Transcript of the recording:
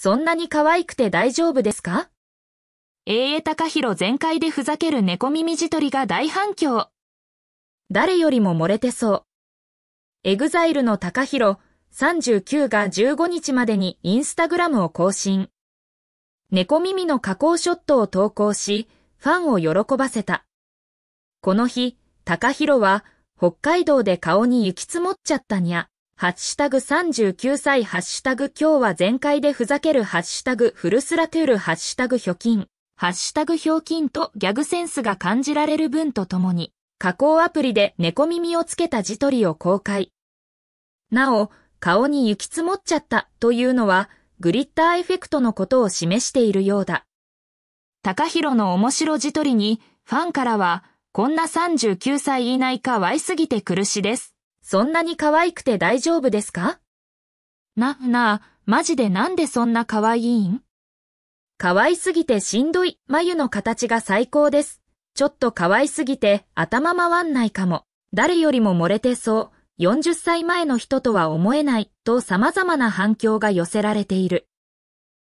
そんなに可愛くて大丈夫ですか英江隆弘全開でふざける猫耳自撮りが大反響。誰よりも漏れてそう。エグザイルの高弘39が15日までにインスタグラムを更新。猫耳の加工ショットを投稿し、ファンを喜ばせた。この日、高弘は北海道で顔に雪積もっちゃったにゃ。ハッシュタグ39歳、ハッシュタグ今日は全開でふざける、ハッシュタグフルスラトゥール、ハッシュタグひょきん、ハッシュタグひょうきんとギャグセンスが感じられる分とともに、加工アプリで猫耳をつけた自撮りを公開。なお、顔に行き積もっちゃったというのは、グリッターエフェクトのことを示しているようだ。高弘の面白自撮りに、ファンからは、こんな39歳いないかわいすぎて苦しです。そんなに可愛くて大丈夫ですかな、なあ、マジでなんでそんな可愛いん可愛すぎてしんどい眉の形が最高です。ちょっと可愛すぎて頭回んないかも。誰よりも漏れてそう。40歳前の人とは思えないと様々な反響が寄せられている。